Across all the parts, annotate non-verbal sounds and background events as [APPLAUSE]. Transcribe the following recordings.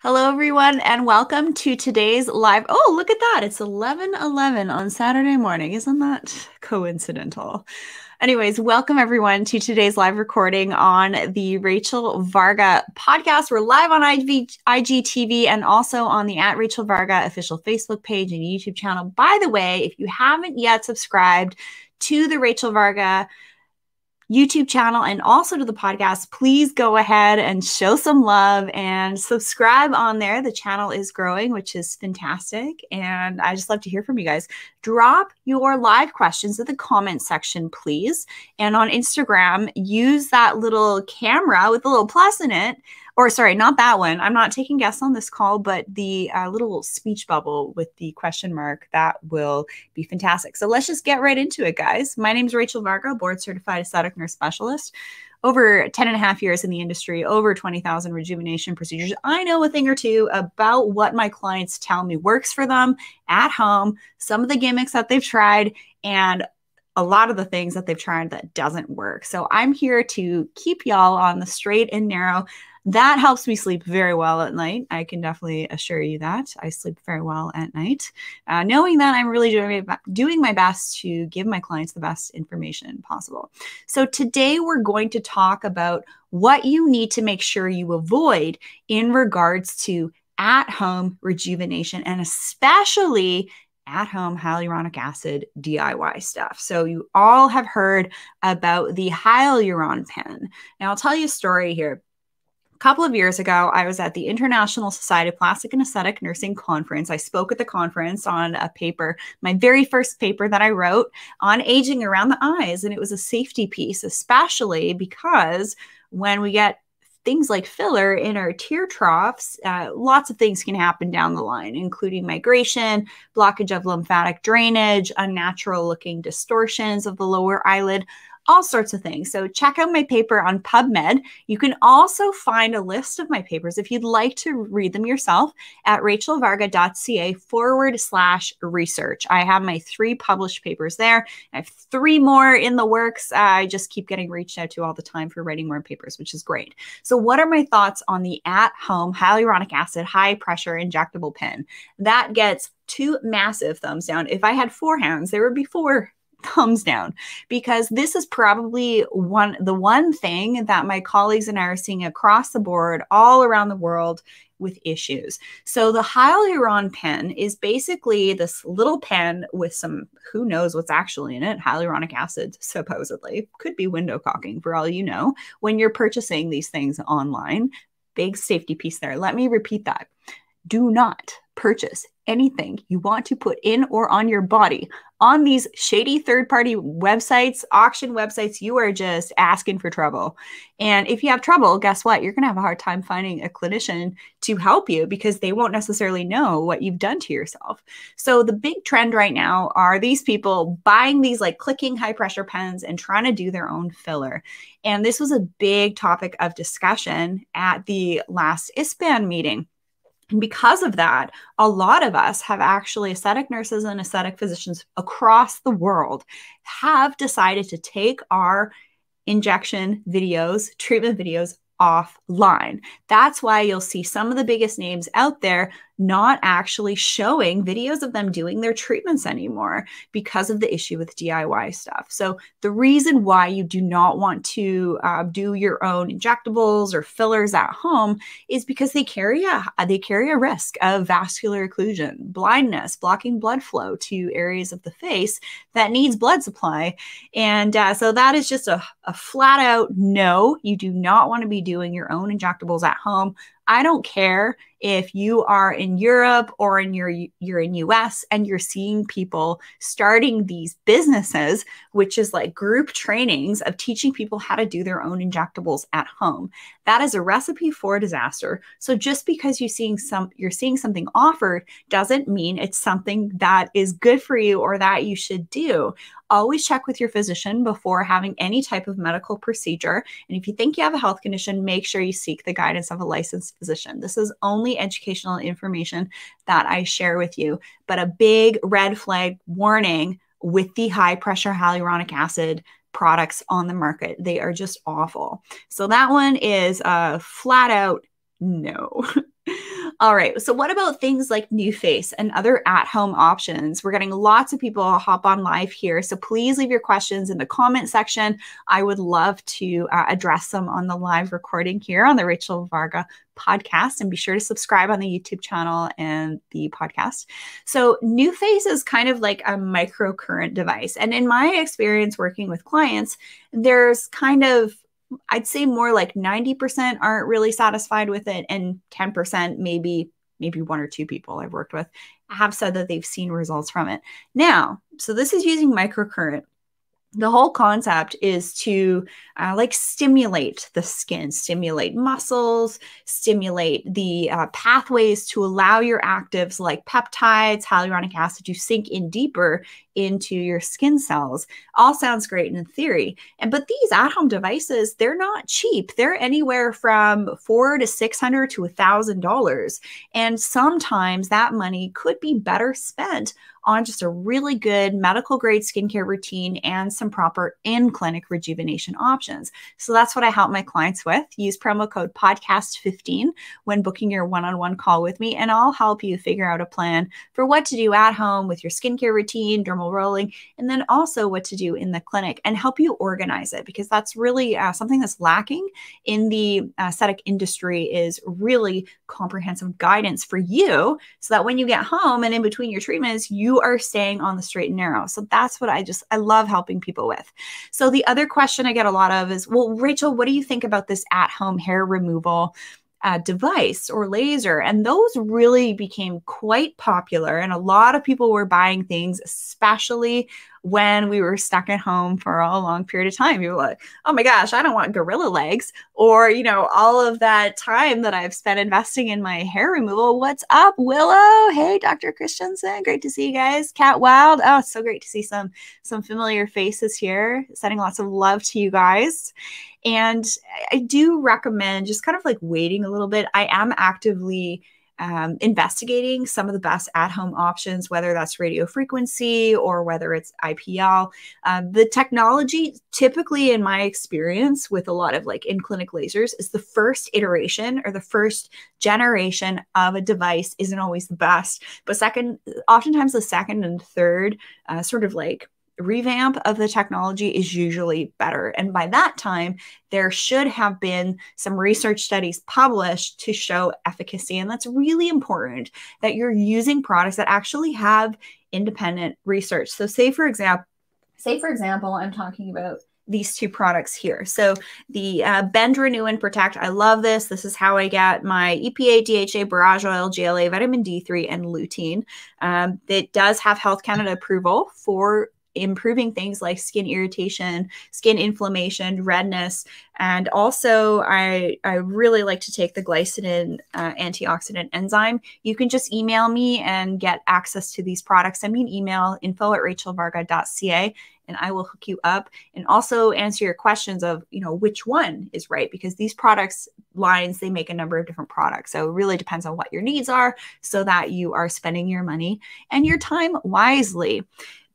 Hello, everyone, and welcome to today's live. Oh, look at that. It's 11 11 on Saturday morning. Isn't that coincidental? Anyways, welcome everyone to today's live recording on the Rachel Varga podcast. We're live on IG, IGTV and also on the at Rachel Varga official Facebook page and YouTube channel. By the way, if you haven't yet subscribed to the Rachel Varga YouTube channel and also to the podcast, please go ahead and show some love and subscribe on there. The channel is growing, which is fantastic. And I just love to hear from you guys. Drop your live questions in the comment section, please. And on Instagram, use that little camera with a little plus in it or sorry, not that one. I'm not taking guests on this call, but the uh, little speech bubble with the question mark, that will be fantastic. So let's just get right into it, guys. My name is Rachel Vargo, board certified aesthetic nurse specialist. Over 10 and a half years in the industry, over 20,000 rejuvenation procedures. I know a thing or two about what my clients tell me works for them at home, some of the gimmicks that they've tried, and a lot of the things that they've tried that doesn't work. So I'm here to keep y'all on the straight and narrow. That helps me sleep very well at night. I can definitely assure you that. I sleep very well at night, uh, knowing that I'm really doing, doing my best to give my clients the best information possible. So, today we're going to talk about what you need to make sure you avoid in regards to at home rejuvenation and especially at home hyaluronic acid DIY stuff. So, you all have heard about the hyaluron pen. Now, I'll tell you a story here a couple of years ago, I was at the International Society of Plastic and Aesthetic Nursing Conference. I spoke at the conference on a paper, my very first paper that I wrote on aging around the eyes. And it was a safety piece, especially because when we get things like filler in our tear troughs, uh, lots of things can happen down the line, including migration, blockage of lymphatic drainage, unnatural looking distortions of the lower eyelid, all sorts of things. So check out my paper on PubMed. You can also find a list of my papers if you'd like to read them yourself at rachelvarga.ca forward slash research. I have my three published papers there. I have three more in the works. I just keep getting reached out to all the time for writing more papers, which is great. So what are my thoughts on the at-home hyaluronic acid high pressure injectable pen? That gets two massive thumbs down. If I had four hands, there would be four thumbs down because this is probably one the one thing that my colleagues and I are seeing across the board all around the world with issues. So the hyaluron pen is basically this little pen with some who knows what's actually in it, hyaluronic acid supposedly. Could be window caulking for all you know when you're purchasing these things online. Big safety piece there. Let me repeat that. Do not purchase anything you want to put in or on your body on these shady third party websites, auction websites, you are just asking for trouble. And if you have trouble, guess what? You're going to have a hard time finding a clinician to help you because they won't necessarily know what you've done to yourself. So the big trend right now are these people buying these like clicking high pressure pens and trying to do their own filler. And this was a big topic of discussion at the last ISPAN meeting and because of that, a lot of us have actually, aesthetic nurses and aesthetic physicians across the world, have decided to take our injection videos, treatment videos offline. That's why you'll see some of the biggest names out there not actually showing videos of them doing their treatments anymore because of the issue with DIY stuff. So, the reason why you do not want to uh, do your own injectables or fillers at home is because they carry a they carry a risk of vascular occlusion, blindness, blocking blood flow to areas of the face that needs blood supply, and uh, so that is just a, a flat out no. You do not want to be doing your own injectables at home I don't care if you are in Europe or in your you're in US and you're seeing people starting these businesses, which is like group trainings of teaching people how to do their own injectables at home. That is a recipe for disaster. So just because you're seeing some you're seeing something offered doesn't mean it's something that is good for you or that you should do. Always check with your physician before having any type of medical procedure. And if you think you have a health condition, make sure you seek the guidance of a licensed physician. This is only educational information that I share with you, but a big red flag warning with the high pressure hyaluronic acid products on the market. They are just awful. So that one is a flat out no. [LAUGHS] All right. So, what about things like New Face and other at home options? We're getting lots of people hop on live here. So, please leave your questions in the comment section. I would love to uh, address them on the live recording here on the Rachel Varga podcast. And be sure to subscribe on the YouTube channel and the podcast. So, New Face is kind of like a microcurrent device. And in my experience working with clients, there's kind of I'd say more like 90% aren't really satisfied with it, and 10% maybe maybe one or two people I've worked with have said that they've seen results from it. Now, so this is using microcurrent the whole concept is to uh, like stimulate the skin, stimulate muscles, stimulate the uh, pathways to allow your actives like peptides, hyaluronic acid to sink in deeper into your skin cells. All sounds great in theory. And but these at-home devices, they're not cheap. They're anywhere from four to six hundred to a thousand dollars. And sometimes that money could be better spent on just a really good medical grade skincare routine and some proper in clinic rejuvenation options. So that's what I help my clients with. Use promo code podcast15 when booking your one on one call with me, and I'll help you figure out a plan for what to do at home with your skincare routine, dermal rolling, and then also what to do in the clinic and help you organize it because that's really uh, something that's lacking in the uh, aesthetic industry is really comprehensive guidance for you so that when you get home and in between your treatments, you are staying on the straight and narrow. So that's what I just, I love helping people with. So the other question I get a lot of is, well, Rachel, what do you think about this at home hair removal? Uh, device or laser. And those really became quite popular. And a lot of people were buying things, especially when we were stuck at home for a long period of time. You were like, oh my gosh, I don't want gorilla legs. Or, you know, all of that time that I've spent investing in my hair removal. What's up, Willow? Hey, Dr. Christensen. Great to see you guys. Cat Wild. Oh, so great to see some some familiar faces here. Sending lots of love to you guys. And I do recommend just kind of like waiting a little bit. I am actively um, investigating some of the best at home options, whether that's radiofrequency or whether it's IPL. Um, the technology, typically in my experience with a lot of like in clinic lasers, is the first iteration or the first generation of a device isn't always the best. But second, oftentimes the second and third uh, sort of like revamp of the technology is usually better. And by that time, there should have been some research studies published to show efficacy. And that's really important that you're using products that actually have independent research. So say for example, say for example, I'm talking about these two products here. So the uh, Bend Renew and Protect, I love this. This is how I get my EPA, DHA, Barrage Oil, GLA, Vitamin D3, and Lutein. Um, it does have Health Canada approval for improving things like skin irritation, skin inflammation, redness, and also I I really like to take the glycinin uh, antioxidant enzyme. You can just email me and get access to these products. Send me an email info at rachelvarga.ca and I will hook you up and also answer your questions of, you know, which one is right because these products lines they make a number of different products. So it really depends on what your needs are so that you are spending your money and your time wisely.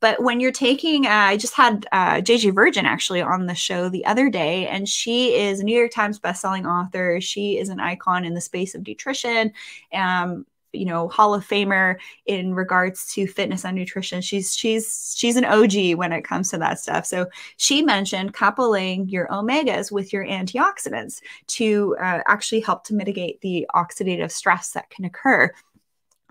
But when you're taking, uh, I just had uh, JJ Virgin actually on the show the other day, and she is a New York Times bestselling author. She is an icon in the space of nutrition. Um, you know hall of famer in regards to fitness and nutrition she's she's she's an og when it comes to that stuff so she mentioned coupling your omegas with your antioxidants to uh, actually help to mitigate the oxidative stress that can occur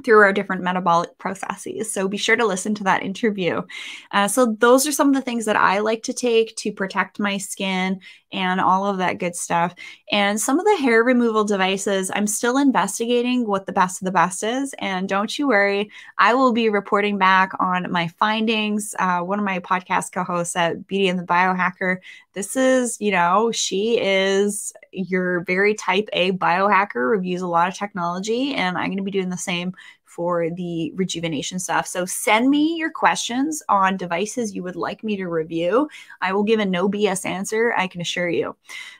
through our different metabolic processes. So be sure to listen to that interview. Uh, so, those are some of the things that I like to take to protect my skin and all of that good stuff. And some of the hair removal devices, I'm still investigating what the best of the best is. And don't you worry, I will be reporting back on my findings. Uh, one of my podcast co hosts at Beauty and the Biohacker, this is, you know, she is your very type A biohacker, reviews a lot of technology. And I'm going to be doing the same for the rejuvenation stuff. So send me your questions on devices you would like me to review. I will give a no BS answer, I can assure you.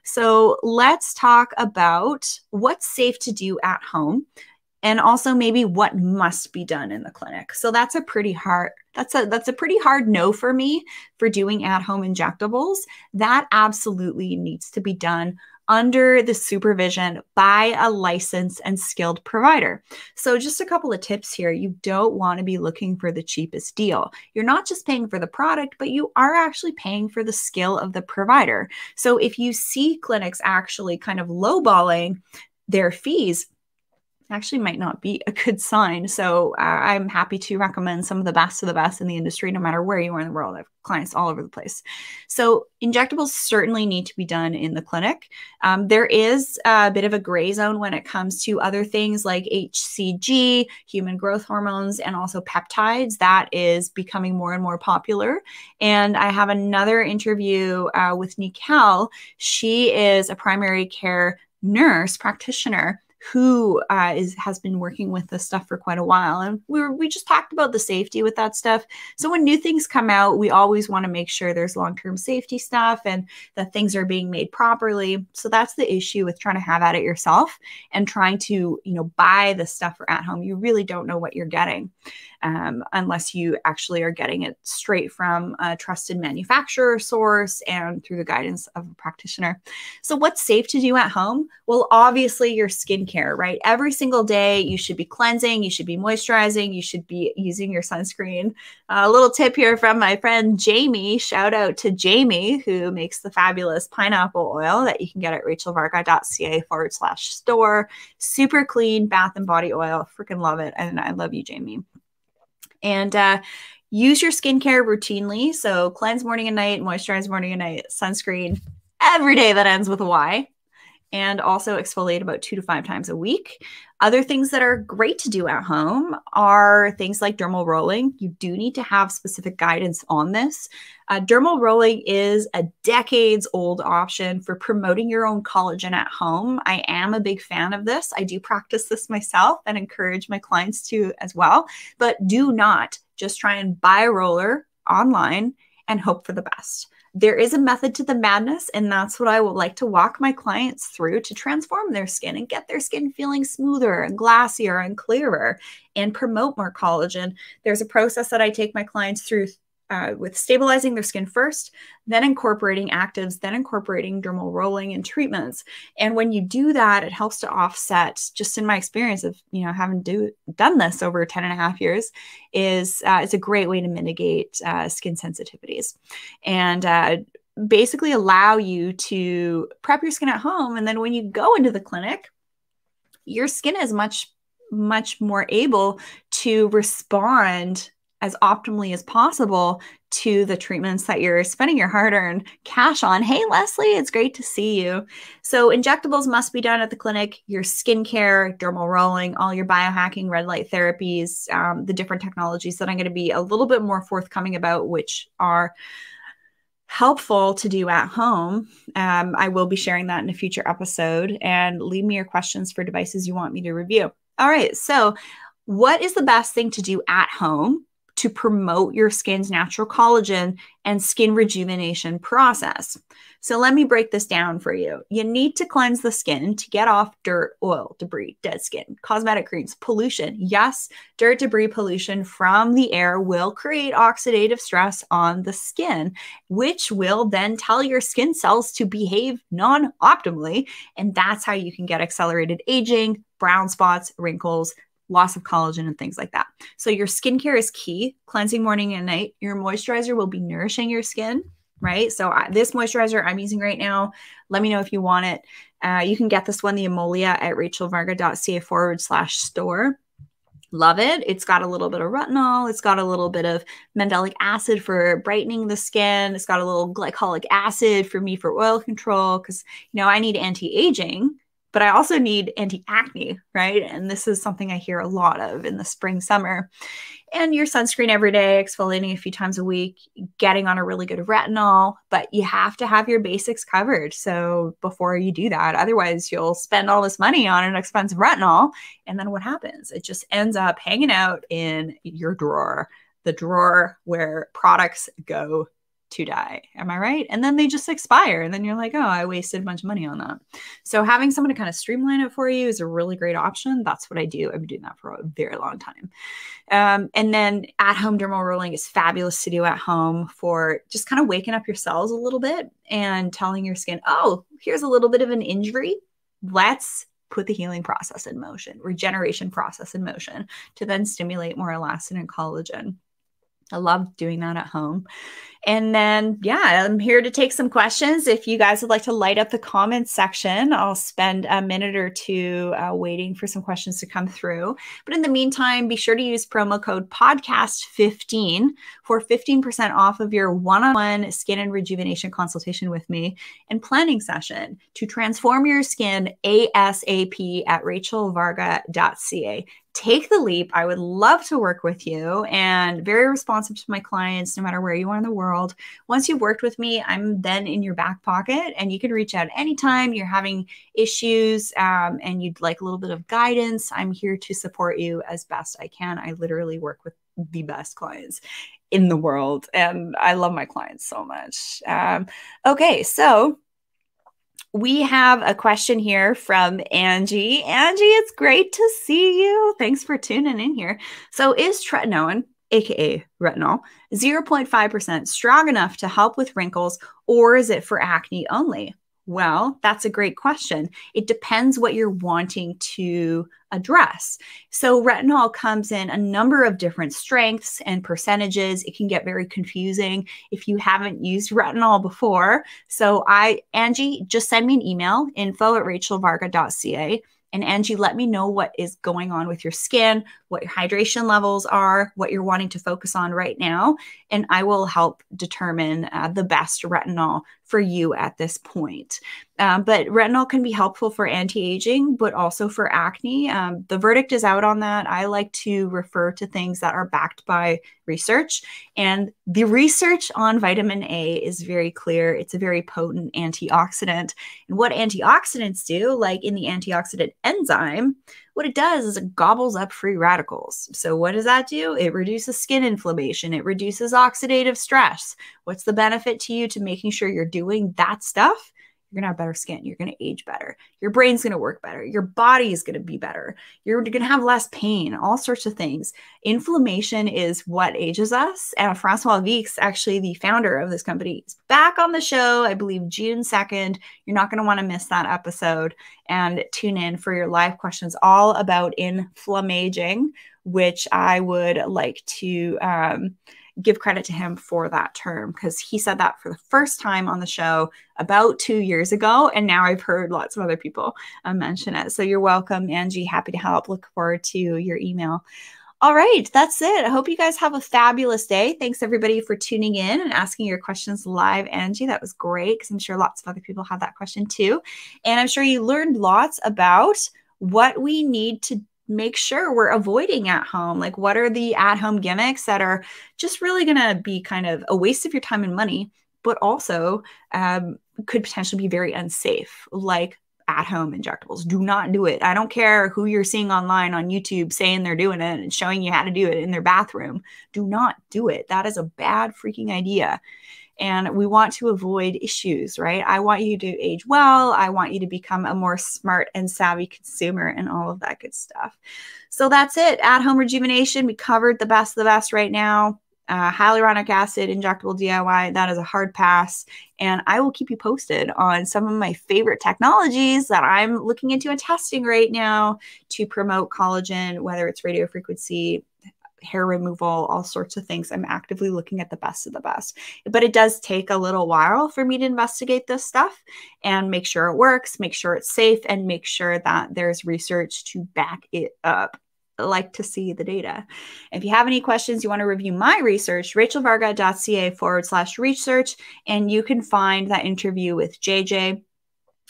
So let's talk about what's safe to do at home and also maybe what must be done in the clinic. So that's a pretty hard that's a that's a pretty hard no for me for doing at home injectables. That absolutely needs to be done under the supervision by a licensed and skilled provider. So, just a couple of tips here. You don't want to be looking for the cheapest deal. You're not just paying for the product, but you are actually paying for the skill of the provider. So, if you see clinics actually kind of lowballing their fees, actually might not be a good sign. So uh, I'm happy to recommend some of the best of the best in the industry, no matter where you are in the world. I have clients all over the place. So injectables certainly need to be done in the clinic. Um, there is a bit of a gray zone when it comes to other things like HCG, human growth hormones, and also peptides. That is becoming more and more popular. And I have another interview uh, with Nikel. She is a primary care nurse practitioner who uh, is has been working with this stuff for quite a while. And we were, we just talked about the safety with that stuff. So when new things come out, we always want to make sure there's long term safety stuff and that things are being made properly. So that's the issue with trying to have at it yourself and trying to you know buy the stuff for at home. You really don't know what you're getting um, unless you actually are getting it straight from a trusted manufacturer source and through the guidance of a practitioner. So what's safe to do at home? Well, obviously your skincare skincare, right? Every single day, you should be cleansing, you should be moisturizing, you should be using your sunscreen. Uh, a uh, little tip here from my friend Jamie. Shout out to Jamie, who makes the fabulous pineapple oil that you can get at rachelvarga.ca forward slash store. Super clean bath and body oil. Freaking love it. And I love you, Jamie. And uh, use your skincare routinely. So cleanse morning and night, moisturize morning and night, sunscreen every day that ends with a Y and also exfoliate about two to five times a week. Other things that are great to do at home are things like dermal rolling. You do need to have specific guidance on this. Uh, dermal rolling is a decades old option for promoting your own collagen at home. I am a big fan of this. I do practice this myself and encourage my clients to as well, but do not just try and buy a roller online and hope for the best there is a method to the madness, and that's what I would like to walk my clients through to transform their skin and get their skin feeling smoother and glassier and clearer and promote more collagen. There's a process that I take my clients through uh, with stabilizing their skin first, then incorporating actives, then incorporating dermal rolling and treatments. And when you do that, it helps to offset, just in my experience of, you know, having do, done this over 10 and a half years, is uh, it's a great way to mitigate uh, skin sensitivities and uh, basically allow you to prep your skin at home. And then when you go into the clinic, your skin is much much more able to respond as optimally as possible to the treatments that you're spending your hard earned cash on. Hey, Leslie, it's great to see you. So, injectables must be done at the clinic. Your skincare, dermal rolling, all your biohacking, red light therapies, um, the different technologies that I'm going to be a little bit more forthcoming about, which are helpful to do at home. Um, I will be sharing that in a future episode. And leave me your questions for devices you want me to review. All right. So, what is the best thing to do at home to promote your skin's natural collagen and skin rejuvenation process. So let me break this down for you. You need to cleanse the skin to get off dirt, oil, debris, dead skin, cosmetic creams, pollution. Yes, dirt, debris, pollution from the air will create oxidative stress on the skin, which will then tell your skin cells to behave non optimally. And that's how you can get accelerated aging, brown spots, wrinkles, loss of collagen and things like that. So your skincare is key, cleansing morning and night. Your moisturizer will be nourishing your skin, right? So I, this moisturizer I'm using right now, let me know if you want it. Uh, you can get this one, the Emolia at rachelvarga.ca forward slash store. Love it. It's got a little bit of retinol. It's got a little bit of mandelic acid for brightening the skin. It's got a little glycolic acid for me for oil control because, you know, I need anti aging but I also need anti acne, right? And this is something I hear a lot of in the spring, summer. And your sunscreen every day, exfoliating a few times a week, getting on a really good retinol, but you have to have your basics covered. So before you do that, otherwise you'll spend all this money on an expensive retinol. And then what happens? It just ends up hanging out in your drawer, the drawer where products go to die. Am I right? And then they just expire. And then you're like, oh, I wasted a bunch of money on that. So having someone to kind of streamline it for you is a really great option. That's what I do. I've been doing that for a very long time. Um, and then at home dermal rolling is fabulous to do at home for just kind of waking up your cells a little bit and telling your skin, oh, here's a little bit of an injury. Let's put the healing process in motion, regeneration process in motion to then stimulate more elastin and collagen I love doing that at home. And then, yeah, I'm here to take some questions. If you guys would like to light up the comments section, I'll spend a minute or two uh, waiting for some questions to come through. But in the meantime, be sure to use promo code podcast15 for 15% off of your one on one skin and rejuvenation consultation with me and planning session to transform your skin ASAP at rachelvarga.ca take the leap. I would love to work with you and very responsive to my clients, no matter where you are in the world. Once you've worked with me, I'm then in your back pocket and you can reach out anytime you're having issues um, and you'd like a little bit of guidance. I'm here to support you as best I can. I literally work with the best clients in the world and I love my clients so much. Um, okay, so we have a question here from Angie. Angie, it's great to see you. Thanks for tuning in here. So, is tretinoin, aka retinol, 0.5% strong enough to help with wrinkles, or is it for acne only? Well, that's a great question. It depends what you're wanting to address. So, retinol comes in a number of different strengths and percentages. It can get very confusing if you haven't used retinol before. So, I, Angie, just send me an email info at rachelvarga.ca. And Angie, let me know what is going on with your skin, what your hydration levels are, what you're wanting to focus on right now. And I will help determine uh, the best retinol for you at this point. Um, but retinol can be helpful for anti aging, but also for acne. Um, the verdict is out on that. I like to refer to things that are backed by research. And the research on vitamin A is very clear. It's a very potent antioxidant. And what antioxidants do, like in the antioxidant enzyme, what it does is it gobbles up free radicals. So, what does that do? It reduces skin inflammation, it reduces oxidative stress. What's the benefit to you to making sure you're doing that stuff? you're going to have better skin. You're going to age better. Your brain's going to work better. Your body is going to be better. You're going to have less pain, all sorts of things. Inflammation is what ages us. And Francois Vix, actually the founder of this company, is back on the show, I believe June 2nd. You're not going to want to miss that episode and tune in for your live questions all about inflammaging, which I would like to. Um, give credit to him for that term because he said that for the first time on the show about two years ago. And now I've heard lots of other people uh, mention it. So you're welcome, Angie. Happy to help. Look forward to your email. All right, that's it. I hope you guys have a fabulous day. Thanks everybody for tuning in and asking your questions live, Angie. That was great because I'm sure lots of other people had that question too. And I'm sure you learned lots about what we need to make sure we're avoiding at home? Like, what are the at home gimmicks that are just really going to be kind of a waste of your time and money, but also um, could potentially be very unsafe, like at home injectables? Do not do it. I don't care who you're seeing online on YouTube saying they're doing it and showing you how to do it in their bathroom. Do not do it. That is a bad freaking idea and we want to avoid issues, right? I want you to age well. I want you to become a more smart and savvy consumer and all of that good stuff. So that's it. At home rejuvenation, we covered the best of the best right now. Uh, hyaluronic acid, injectable DIY, that is a hard pass. And I will keep you posted on some of my favorite technologies that I'm looking into and testing right now to promote collagen, whether it's radio frequency, hair removal, all sorts of things. I'm actively looking at the best of the best. But it does take a little while for me to investigate this stuff and make sure it works, make sure it's safe, and make sure that there's research to back it up like to see the data. If you have any questions, you want to review my research, rachelvarga.ca forward slash research, and you can find that interview with JJ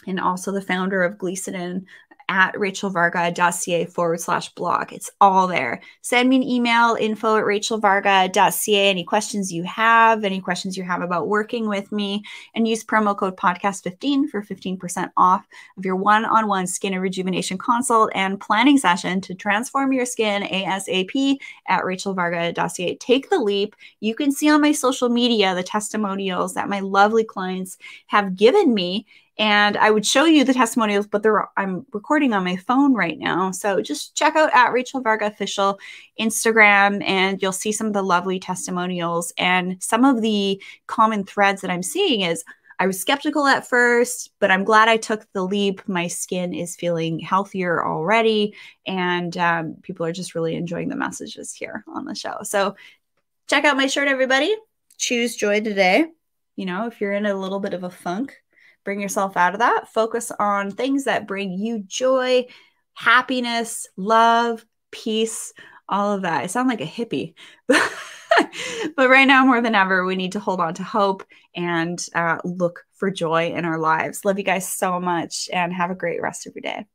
and also the founder of Gleason at rachelvarga.ca forward slash blog. It's all there. Send me an email, info at rachelvarga.ca, any questions you have, any questions you have about working with me, and use promo code podcast15 for 15% off of your one on one skin and rejuvenation consult and planning session to transform your skin ASAP at rachelvarga.ca. Take the leap. You can see on my social media the testimonials that my lovely clients have given me and I would show you the testimonials, but they're I'm recording on my phone right now. So just check out at Rachel Varga official Instagram, and you'll see some of the lovely testimonials and some of the common threads that I'm seeing is I was skeptical at first, but I'm glad I took the leap. My skin is feeling healthier already, and um, people are just really enjoying the messages here on the show. So check out my shirt, everybody. Choose joy today. You know, if you're in a little bit of a funk, bring yourself out of that. Focus on things that bring you joy, happiness, love, peace, all of that. I sound like a hippie. [LAUGHS] but right now, more than ever, we need to hold on to hope and uh, look for joy in our lives. Love you guys so much and have a great rest of your day.